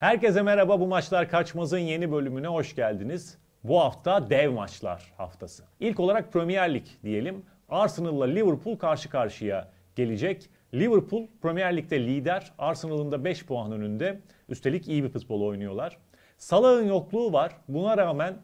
Herkese merhaba bu maçlar kaçmazın yeni bölümüne hoş geldiniz. Bu hafta dev maçlar haftası. İlk olarak Premier Lig diyelim. Arsenal'la Liverpool karşı karşıya gelecek. Liverpool Premier Lig'de lider, Arsenal'ın da 5 puan önünde. Üstelik iyi bir futbol oynuyorlar. Salah'ın yokluğu var. Buna rağmen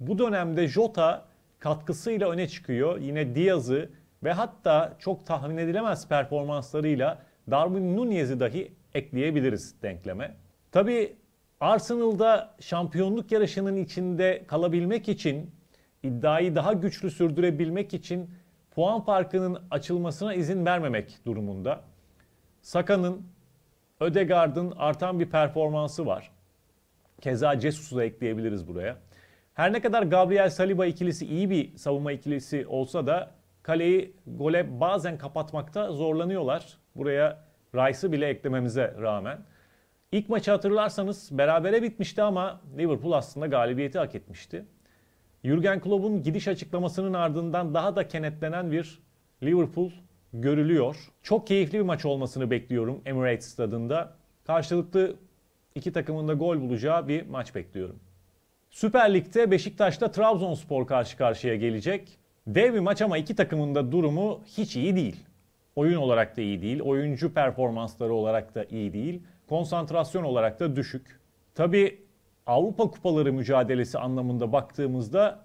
bu dönemde Jota katkısıyla öne çıkıyor. Yine Diaz'ı ve hatta çok tahmin edilemez performanslarıyla Darwin Nunez'i dahi ekleyebiliriz denkleme. Tabii Arsenal'da şampiyonluk yarışının içinde kalabilmek için, iddiayı daha güçlü sürdürebilmek için puan farkının açılmasına izin vermemek durumunda. Saka'nın, Ödegard'ın artan bir performansı var. Keza Cesus'u da ekleyebiliriz buraya. Her ne kadar Gabriel Saliba ikilisi iyi bir savunma ikilisi olsa da kaleyi gole bazen kapatmakta zorlanıyorlar. Buraya Rice'ı bile eklememize rağmen. İlk maçı hatırlarsanız berabere bitmişti ama Liverpool aslında galibiyeti hak etmişti. Jurgen Klopp'un gidiş açıklamasının ardından daha da kenetlenen bir Liverpool görülüyor. Çok keyifli bir maç olmasını bekliyorum Emirates Stadında. Karşılıklı iki takımın da gol bulacağı bir maç bekliyorum. Süper Lig'de Beşiktaş'ta Trabzonspor karşı karşıya gelecek. Dev bir maç ama iki takımın da durumu hiç iyi değil. Oyun olarak da iyi değil, oyuncu performansları olarak da iyi değil konsantrasyon olarak da düşük. Tabi Avrupa Kupaları mücadelesi anlamında baktığımızda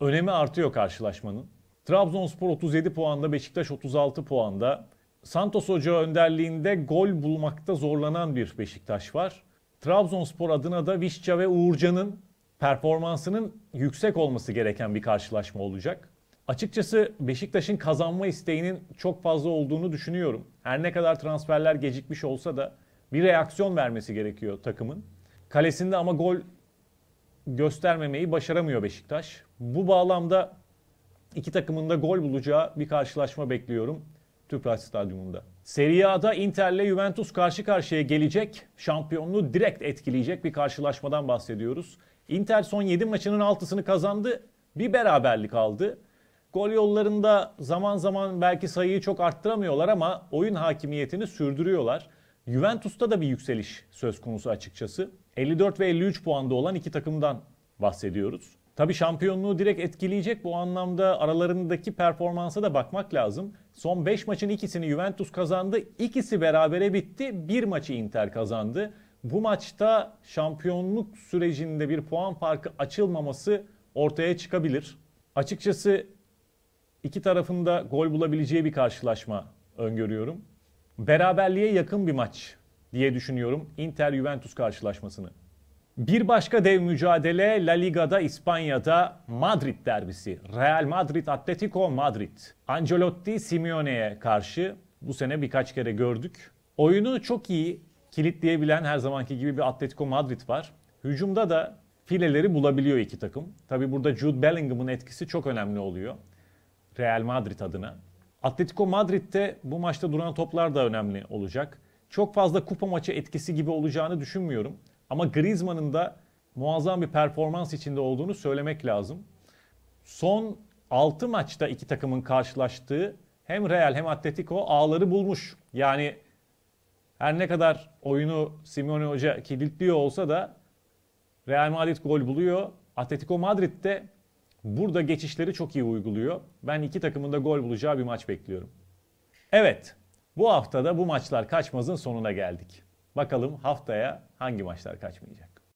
önemi artıyor karşılaşmanın. Trabzonspor 37 puanda, Beşiktaş 36 puanda. Santos Hoca önderliğinde gol bulmakta zorlanan bir Beşiktaş var. Trabzonspor adına da Vişça ve Uğurcan'ın performansının yüksek olması gereken bir karşılaşma olacak. Açıkçası Beşiktaş'ın kazanma isteğinin çok fazla olduğunu düşünüyorum. Her ne kadar transferler gecikmiş olsa da bir reaksiyon vermesi gerekiyor takımın. Kalesinde ama gol göstermemeyi başaramıyor Beşiktaş. Bu bağlamda iki takımın da gol bulacağı bir karşılaşma bekliyorum Tüpraş Stadyumunda. Serie A'da Inter'le Juventus karşı karşıya gelecek, şampiyonluğu direkt etkileyecek bir karşılaşmadan bahsediyoruz. Inter son 7 maçının 6'sını kazandı, bir beraberlik aldı. Gol yollarında zaman zaman belki sayıyı çok arttıramıyorlar ama oyun hakimiyetini sürdürüyorlar. Juventus'ta da bir yükseliş söz konusu açıkçası. 54 ve 53 puanda olan iki takımdan bahsediyoruz. Tabi şampiyonluğu direkt etkileyecek bu anlamda aralarındaki performansa da bakmak lazım. Son 5 maçın ikisini Juventus kazandı. ikisi berabere bitti. Bir maçı Inter kazandı. Bu maçta şampiyonluk sürecinde bir puan farkı açılmaması ortaya çıkabilir. Açıkçası iki tarafında gol bulabileceği bir karşılaşma öngörüyorum. Beraberliğe yakın bir maç diye düşünüyorum Inter-Juventus karşılaşmasını. Bir başka dev mücadele La Liga'da İspanya'da Madrid derbisi. Real Madrid Atletico Madrid. Ancelotti Simeone'ye karşı bu sene birkaç kere gördük. Oyunu çok iyi kilitleyebilen her zamanki gibi bir Atletico Madrid var. Hücumda da fileleri bulabiliyor iki takım. Tabi burada Jude Bellingham'ın etkisi çok önemli oluyor. Real Madrid adına. Atletico Madrid'de bu maçta duran toplar da önemli olacak. Çok fazla kupa maçı etkisi gibi olacağını düşünmüyorum. Ama Griezmann'ın da muazzam bir performans içinde olduğunu söylemek lazım. Son 6 maçta iki takımın karşılaştığı hem Real hem Atletico ağları bulmuş. Yani her ne kadar oyunu Simeone Hoca kilitliyor olsa da Real Madrid gol buluyor. Atletico Madrid Burada geçişleri çok iyi uyguluyor. Ben iki takımın da gol bulacağı bir maç bekliyorum. Evet, bu haftada bu maçlar kaçmazın sonuna geldik. Bakalım haftaya hangi maçlar kaçmayacak?